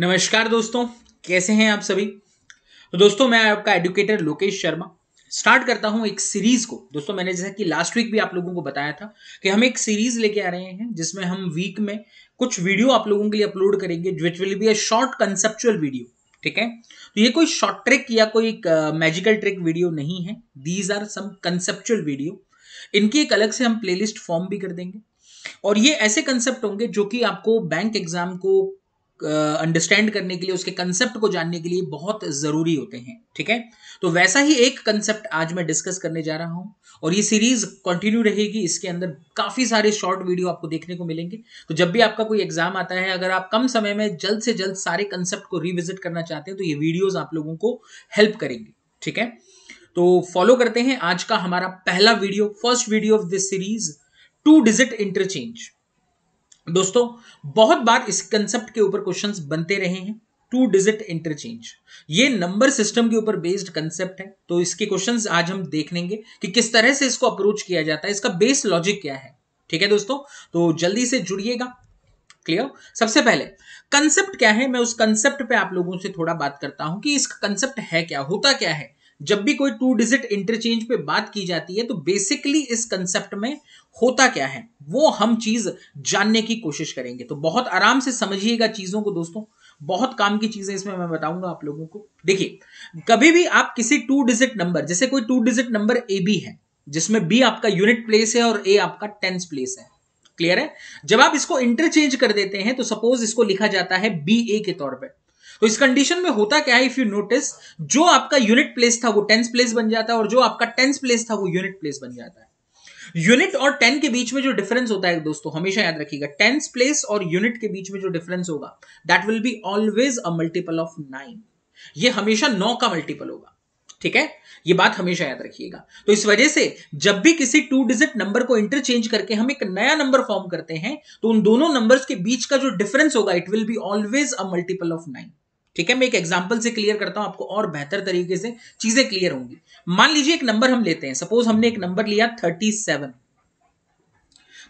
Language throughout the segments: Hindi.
नमस्कार दोस्तों कैसे हैं आप सभी तो दोस्तों मैं आपका एडुकेटर लोकेश शर्मा स्टार्ट करता हूं एक सीरीज को दोस्तों मैंने जैसा कि लास्ट वीक भी आप लोगों को बताया था कि हम एक सीरीज लेके आ रहे हैं जिसमें हम वीक में कुछ वीडियो आप लोगों के लिए अपलोड करेंगे which will be a short conceptual video ठीक है तो ये कोई शॉर्ट ट्रिक या कोई मैजिकल ट्रिक वीडियो नहीं है these are some conceptual video इनकी एक अलग से हम प्लेलिस्ट फॉर्म भी कर देंगे और ये ऐसे कंसेप्ट होंगे जो कि आपको बैंक एग्जाम को अंडरस्टैंड uh, करने के लिए उसके कंसेप्ट को जानने के लिए बहुत ज़रूरी होते हैं ठीक है तो वैसा ही एक कंसेप्ट आज मैं डिस्कस करने जा रहा हूं और ये सीरीज़ कंटिन्यू रहेगी इसके अंदर काफ़ी सारे शॉर्ट वीडियो आपको देखने को मिलेंगे तो जब भी आपका कोई एग्ज़ाम आता है अगर आप कम समय में जल्द से जल्द सारे कंसेप्ट को रिविजिट करना चाहते हैं तो ये वीडियोज़ आप लोगों को हेल्प करेंगे ठीक है तो फॉलो करते हैं आज का हमारा पहला video first video of this series two digit interchange दोस्तों बहुत बार इस कंसेप्ट के ऊपर क्वेश्चंस बनते रहे हैं टू डिजिट इंटरचेंज ये नंबर सिस्टम के ऊपर बेस्ड कंसेप्ट है तो इसके क्वेश्चंस आज हम देख लेंगे कि किस तरह से इसको अप्रोच किया जाता है इसका बेस लॉजिक क्या है ठीक है दोस्तों तो जल्दी से जुड़िएगा क्लियर सबसे पहले कंसेप्ट क्या है मैं उस कंसेप्ट पे आप लोगों से थोड़ा बात करता हूं कि इसका कंसेप्ट है क्या होता क्या है जब भी कोई टू डिजिट इंटरचेंज पे बात की जाती है तो बेसिकली इस कंसेप्ट में होता क्या है वो हम चीज जानने की कोशिश करेंगे तो बहुत आराम से समझिएगा चीजों को दोस्तों बहुत काम की चीजें इसमें मैं बताऊंगा आप लोगों को देखिए कभी भी आप किसी टू डिजिट नंबर जैसे कोई two digit number A B है जिसमें बी आपका यूनिट प्लेस है और ए आपका टेंस प्लेस है क्लियर है जब आप इसको इंटरचेंज कर देते हैं तो सपोज इसको लिखा जाता है बी ए के तौर पर तो इस कंडीशन में होता क्या है इफ यू नोटिस जो आपका यूनिट प्लेस था वो टेंस प्लेस बन जाता है और जो आपका टेंस प्लेस था वो यूनिट प्लेस बन जाता है यूनिट और टेन के बीच में जो डिफरेंस होता है दोस्तों हमेशा याद रखिएगा टेंस प्लेस और यूनिट के बीच में जो डिफरेंस होगा that will be always a multiple of nine ये हमेशा नौ का मल्टीपल होगा ठीक है ये बात हमेशा याद रखिएगा तो इस वजह से जब भी किसी टू डिजिट नंबर को इंटरचेंज करके हम एक नया नंबर फॉर्म करते हैं तो उन दोनों नंबर्स के बीच का जो डिफरेंस होगा it will be always a multiple of nine ठीक है मैं एक एग्जाम्पल से क्लियर करता हूं आपको और बेहतर तरीके से चीजें क्लियर होंगी मान लीजिए एक नंबर हम लेते हैं सपोज हमने एक नंबर लिया थर्टी सेवन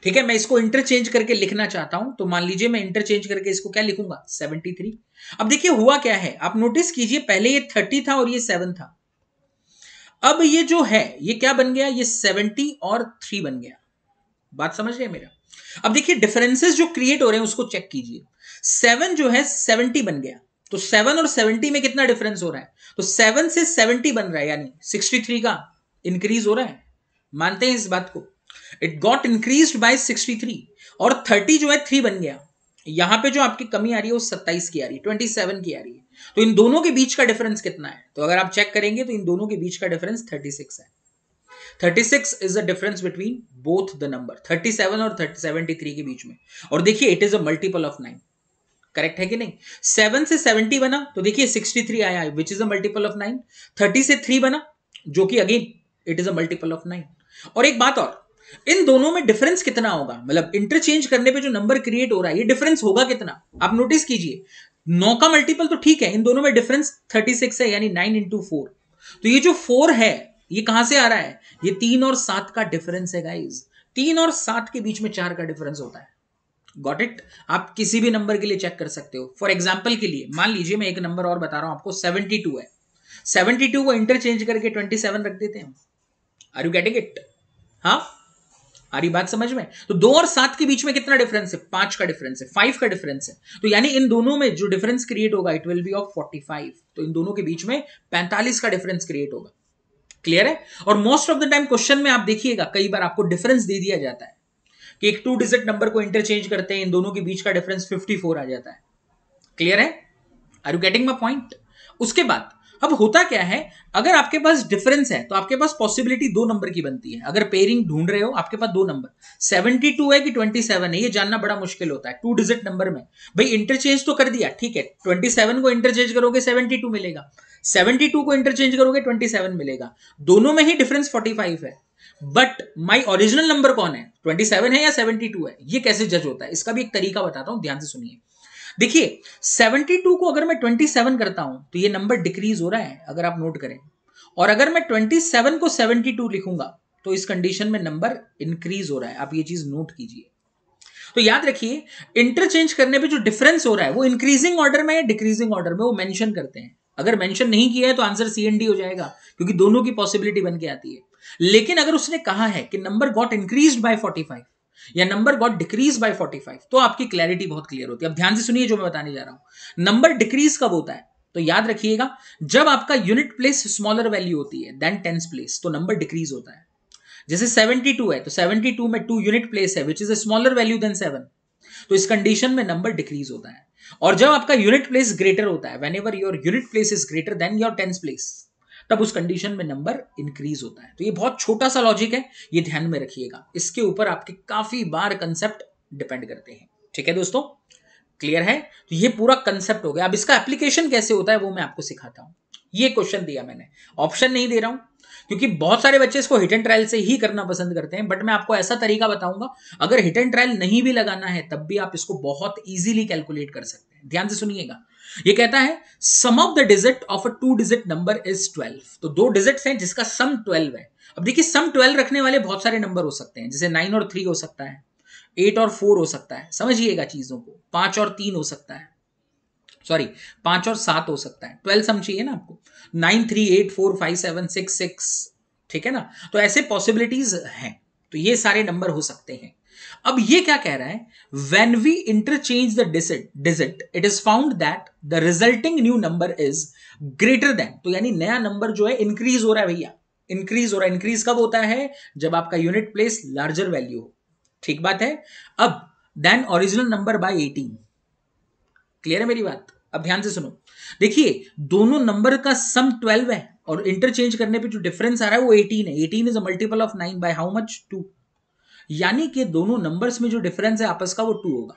ठीक है मैं इसको इंटरचेंज करके लिखना चाहता हूं तो मान लीजिए मैं इंटरचेंज करके इसको क्या लिखूंगा सेवनटी थ्री अब देखिए हुआ क्या है आप नोटिस कीजिए पहले ये थर्टी था और ये सेवन था अब ये जो है ये क्या बन गया ये सेवनटी और थ्री बन गया बात समझ रहे मेरा अब देखिए डिफरेंसेस जो क्रिएट हो रहे हैं उसको चेक कीजिए सेवन जो है सेवनटी बन गया तो सेवन और सेवेंटी में कितना डिफरेंस हो रहा है तो सेवन से सेवेंटी बन रहा है यानी सिक्सटी थ्री का इंक्रीज हो रहा है मानते हैं इस बात को it got increase by sixty three और थर्टी जो है थ्री बन गया यहां पे जो आपकी कमी आ रही है वो सत्ताईस की आ रही है ट्वेंटी सेवन की आ रही है तो इन दोनों के बीच का डिफरेंस कितना है तो अगर आप चेक करेंगे तो इन दोनों के बीच का डिफरेंस थर्टी सिक्स है thirty six is the difference between both the number thirty seven और थर्टी सेवेंटी थ्री के बीच में और देखिए it is a multiple of nine correct है कि नहीं सेवन से सेवेंटी बना तो देखिए सिक्सटी थ्री आया which is a multiple of nine thirty से थ्री बना जो कि again it is a multiple of nine और एक बात और इन दोनों में डिफरेंस कितना होगा मतलब इंटरचेंज करने पे जो नंबर क्रिएट हो रहा है ये डिफरेंस होगा कितना आप नोटिस कीजिए नौ का मल्टीपल तो ठीक है इन दोनों में डिफरेंस थर्टी सिक्स है यानी नाइन इंटू फोर तो ये जो फोर है ये कहां से आ रहा है ये तीन और सात का डिफरेंस है गाइज तीन और सात के बीच में चार का डिफरेंस होता है गॉट इट आप किसी भी नंबर के लिए चेक कर सकते हो फॉर एग्जाम्पल के लिए मान लीजिए मैं एक नंबर और बता रहा हूं आपको सेवेंटी टू है सेवेंटी टू को इंटरचेंज करके ट्वेंटी सेवन रख देते हैं आर यू गेटिंग इट हाँ आ बात समझ में तो दो और सात के बीच में कितना डिफरेंस है पांच का डिफरेंस है फाइव का डिफरेंस है तो यानी इन दोनों में जो डिफरेंस क्रिएट होगा it will be of forty five तो इन दोनों के बीच में पैंतालीस का डिफरेंस क्रिएट होगा क्लियर है और most of the time question में आप देखिएगा कई बार आपको डिफरेंस दे दिया जाता है कि एक टू डिजिट नंबर को इंटरचेंज करते हैं इन दोनों के बीच का डिफरेंस 54 आ जाता है क्लियर है are you getting my point उसके बाद अब होता क्या है अगर आपके पास डिफरेंस है तो आपके पास पॉसिबिलिटी दो नंबर की बनती है अगर पेयरिंग ढूंढ रहे हो आपके पास दो नंबर 72 है कि 27 है ये जानना बड़ा मुश्किल होता है टू डिजिट नंबर में भाई इंटरचेंज तो कर दिया ठीक है 27 को इंटरचेंज करोगे 72 मिलेगा 72 को इंटरचेंज करोगे 27 मिलेगा दोनों में ही डिफरेंस 45 है बट माई ओरिजिनल नंबर कौन है 27 है या 72 है ये कैसे जज होता है इसका भी एक तरीका बताता हूं ध्यान से सुनिए देखिए 72 को अगर मैं 27 करता हूं तो ये नंबर डिक्रीज हो रहा है अगर आप नोट करें और अगर मैं 27 को 72 लिखूंगा तो इस कंडीशन में नंबर इंक्रीज हो रहा है आप ये चीज नोट कीजिए तो याद रखिए इंटरचेंज करने पे जो डिफरेंस हो रहा है वो इंक्रीजिंग ऑर्डर में या डिक्रीजिंग ऑर्डर में वो मेंशन करते हैं अगर मेंशन नहीं किया है तो आंसर सी एन डी हो जाएगा क्योंकि दोनों की पॉसिबिलिटी बन के आती है लेकिन अगर उसने कहा है कि नंबर गॉट इंक्रीज बाय 45 या नंबर गॉट डिक्रीज बाय 45 तो आपकी क्लैरिटी बहुत क्लियर होती है अब ध्यान से सुनिए जो मैं बताने जा रहा हूं नंबर डिक्रीज कब होता है तो याद रखिएगा जब आपका यूनिट प्लेस स्मॉलर वैल्यू होती है देन टेंस प्लेस तो नंबर डिक्रीज होता है जैसे 72 है तो 72 में टू यूनिट प्लेस है which is a smaller value than seven तो इस कंडीशन में नंबर डिक्रीज होता है और जब आपका यूनिट प्लेस ग्रेटर होता है whenever your unit place is greater than your tens place तब उस कंडीशन में नंबर इंक्रीज होता है तो ये बहुत छोटा सा लॉजिक है ये ध्यान में रखिएगा इसके ऊपर आपके काफी बार कंसेप्ट डिपेंड करते हैं ठीक है दोस्तों क्लियर है तो ये पूरा कंसेप्ट हो गया अब इसका एप्लीकेशन कैसे होता है वो मैं आपको सिखाता हूं ये क्वेश्चन दिया मैंने ऑप्शन नहीं दे रहा हूं क्योंकि बहुत सारे बच्चे इसको हिट एंड ट्रायल से ही करना पसंद करते हैं बट मैं आपको ऐसा तरीका बताऊंगा अगर हिट एंड ट्रायल नहीं भी लगाना है तब भी आप इसको बहुत इजीली कैलकुलेट कर सकते हैं ध्यान से सुनिएगा ये कहता है sum of the digit of a two digit number is twelve तो दो डिजिट्स हैं जिसका सम ट्वेल्व है अब देखिए सम ट्वेल्व रखने वाले बहुत सारे नंबर हो सकते हैं जैसे नाइन और थ्री हो सकता है एट और फोर हो सकता है समझिएगा चीजों को पांच और तीन हो सकता है सॉरी पांच और सात हो सकता है ट्वेल्व समझिए ना आपको nine three eight four five seven six six ठीक है ना तो ऐसे पॉसिबिलिटीज हैं तो ये सारे नंबर हो सकते हैं अब ये क्या कह रहा है when we interchange the digit digit it is found that the resulting new number is greater than तो यानी नया नंबर जो है इंक्रीज हो रहा है भैया इंक्रीज हो रहा है इंक्रीज कब होता है जब आपका यूनिट प्लेस लार्जर वैल्यू हो ठीक बात है अब than original number by eighteen clear है मेरी बात अब ध्यान से सुनो देखिए दोनों नंबर का सम ट्वेल्व है और इंटरचेंज करने पे जो डिफरेंस आ रहा है वो एटीन है eighteen is a multiple of nine by how much two यानी कि दोनों नंबर्स में जो डिफरेंस है आपस का वो टू होगा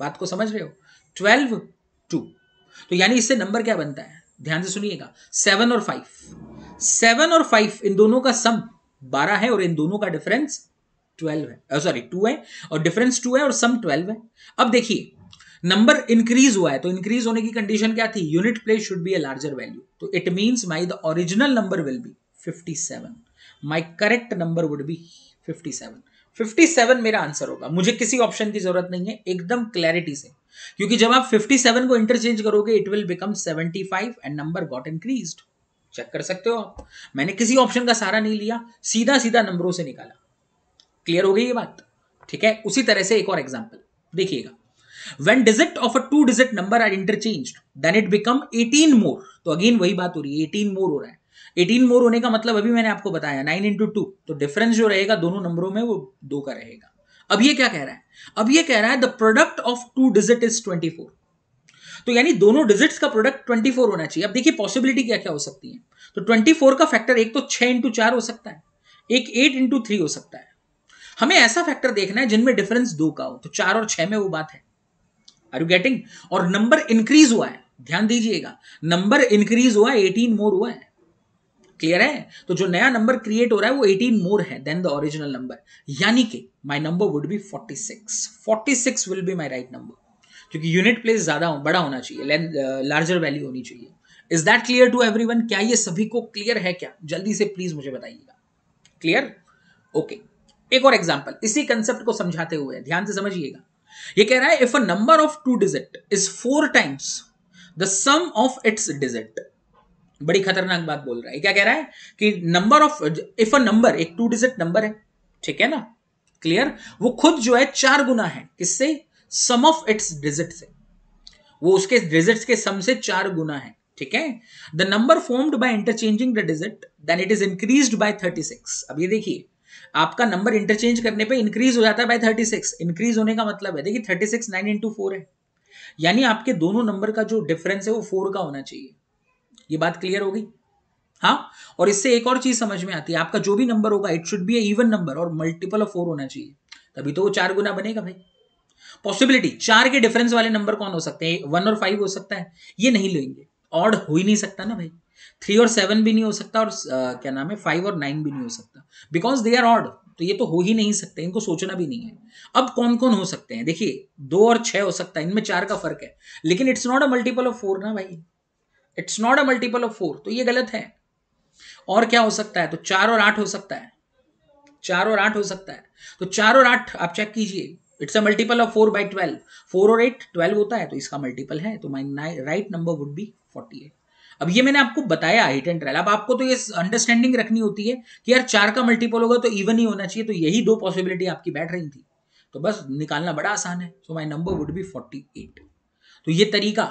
बात को समझ रहे हो ट्वेल्व टू तो यानी इससे नंबर क्या बनता है ध्यान से सुनिएगा सेवन और फाइव सेवन और फाइव इन दोनों का सम बारह है और इन दोनों का डिफरेंस ट्वेल्व है सॉरी टू है और डिफरेंस टू है और सम ट्वेल्व है अब देखिए नंबर इंक्रीज हुआ है तो इंक्रीज होने की कंडीशन क्या थी unit place should be a larger value तो it means my the original number will be fifty seven my correct number would be fifty seven 57 मेरा आंसर होगा मुझे किसी ऑप्शन की जरूरत नहीं है एकदम क्लैरिटी से क्योंकि जब आप 57 को इंटरचेंज करोगे it will become 75 and number got increase check कर सकते हो आप मैंने किसी ऑप्शन का सहारा नहीं लिया सीधा सीधा नंबरों से निकाला क्लियर हो गई ये बात ठीक है उसी तरह से एक और एग्जाम्पल देखिएगा when digit of a two digit number are interchanged then it become 18 more तो अगेन वही बात हो रही है 18 more हो रहा है एटीन मोर होने का मतलब अभी मैंने आपको बताया नाइन इंटू टू तो डिफरेंस जो रहेगा दोनों नंबरों में वो दो का रहेगा अब ये क्या कह रहा है अब ये कह रहा है the product of two digit is twenty four तो यानी दोनों डिजिट्स का प्रोडक्ट ट्वेंटी फोर होना चाहिए अब देखिए पॉसिबिलिटी क्या क्या हो सकती है तो ट्वेंटी फोर का फैक्टर एक तो छह इंटू चार हो सकता है एक एट इंटू थ्री हो सकता है हमें ऐसा फैक्टर देखना है जिनमें डिफरेंस दो का हो तो चार और छह में वो बात है आर यू गेटिंग और नंबर इंक्रीज हुआ है ध्यान दीजिएगा नंबर इंक्रीज हुआ है एटीन मोर हुआ है क्लियर है तो जो नया नंबर क्रिएट हो रहा है वो 18 मोर है देन द ओरिजिनल नंबर यानी कि my number would be 46 46 will be my right number क्योंकि यूनिट प्लेस ज्यादा हो बड़ा होना चाहिए लार्जर वैल्यू uh, होनी चाहिए is that clear to every क्या ये सभी को क्लियर है क्या जल्दी से प्लीज मुझे बताइएगा क्लियर ओके एक और एग्जाम्पल इसी कंसेप्ट को समझाते हुए ध्यान से समझिएगा ये कह रहा है if a number of two digit is four times the sum of its digit बड़ी खतरनाक बात बोल रहा है क्या कह रहा है कि number of if a number एक टू डिजिट नंबर है ठीक है ना क्लियर वो खुद जो है चार गुना है किससे सम ऑफ इट्स डिजिट से वो उसके डिजिट्स के सम से चार गुना है ठीक है the number formed by interchanging the digit then it is increase by thirty six अब ये देखिए आपका नंबर इंटरचेंज करने पे इंक्रीज हो जाता है बाय थर्टी सिक्स इंक्रीज होने का मतलब है देखिए thirty six nine into four है यानी आपके दोनों नंबर का जो डिफरेंस है वो फोर का होना चाहिए ये बात क्लियर हो गई हाँ और इससे एक और चीज समझ में आती है आपका जो भी नंबर होगा it should be even number और मल्टीपल ऑफ फोर होना चाहिए तभी तो वो चार गुना बनेगा भाई पॉसिबिलिटी चार के डिफरेंस वाले नंबर कौन हो सकते हैं वन और फाइव हो सकता है ये नहीं लेंगे ऑड हो ही नहीं सकता ना भाई थ्री और सेवन भी नहीं हो सकता और uh, क्या नाम है फाइव और नाइन भी नहीं हो सकता बिकॉज दे आर ऑड तो ये तो हो ही नहीं सकते इनको सोचना भी नहीं है अब कौन कौन हो सकते हैं देखिए दो और छह हो सकता है इनमें चार का फर्क है लेकिन it's not a multiple of four ना भाई it's not a multiple of four तो ये गलत है और क्या हो सकता है तो चार और आठ हो सकता है चार और आठ हो सकता है तो चार और आठ आप चेक कीजिए it's a multiple of four by twelve four और एट ट्वेल्व होता है तो इसका मल्टीपल है तो my right number would be forty eight अब ये मैंने आपको बताया हिट एंड ट्रायल अब आपको तो ये अंडरस्टैंडिंग रखनी होती है कि यार चार का मल्टीपल होगा तो इवन ही होना चाहिए तो यही दो पॉसिबिलिटी आपकी बैठ रही थी तो बस निकालना बड़ा आसान है so my number would be forty eight तो ये तरीका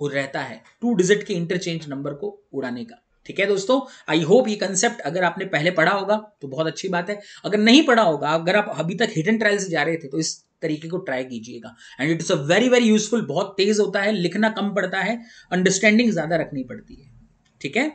हो रहता है टू डिजिट के इंटरचेंज नंबर को उड़ाने का ठीक है दोस्तों आई होप ये कंसेप्ट अगर आपने पहले पढ़ा होगा तो बहुत अच्छी बात है अगर नहीं पढ़ा होगा अगर आप अभी तक हिडन ट्रायल से जा रहे थे तो इस तरीके को ट्राई कीजिएगा and it's a very very useful बहुत तेज होता है लिखना कम पड़ता है अंडरस्टैंडिंग ज्यादा रखनी पड़ती है ठीक है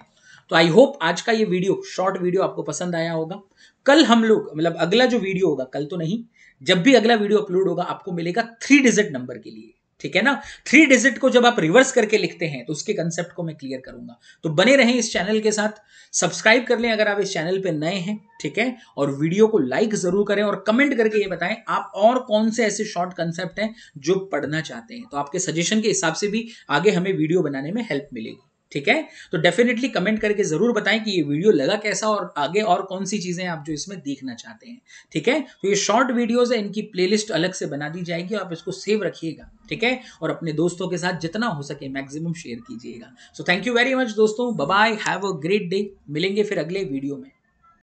तो आई होप आज का ये वीडियो शॉर्ट वीडियो आपको पसंद आया होगा कल हम लोग मतलब अगला जो वीडियो होगा कल तो नहीं जब भी अगला वीडियो अपलोड होगा आपको मिलेगा थ्री डिजिट नंबर के लिए ठीक है ना थ्री डिजिट को जब आप रिवर्स करके लिखते हैं तो उसके कंसेप्ट को मैं क्लियर करूंगा तो बने रहें इस चैनल के साथ सब्सक्राइब कर लें अगर आप इस चैनल पे नए हैं ठीक है और वीडियो को लाइक जरूर करें और कमेंट करके ये बताएं आप और कौन से ऐसे शॉर्ट कंसेप्ट हैं जो पढ़ना चाहते हैं तो आपके सजेशन के हिसाब से भी आगे हमें वीडियो बनाने में हेल्प मिलेगी ठीक है तो डेफिनेटली कमेंट करके जरूर बताएं कि ये वीडियो लगा कैसा और आगे और कौन सी चीजें आप जो इसमें देखना चाहते हैं ठीक है तो ये शॉर्ट वीडियोज है इनकी प्लेलिस्ट अलग से बना दी जाएगी आप इसको सेव रखिएगा ठीक है और अपने दोस्तों के साथ जितना हो सके मैक्सिमम शेयर कीजिएगा so thank you very much दोस्तों bye have a great day मिलेंगे फिर अगले वीडियो में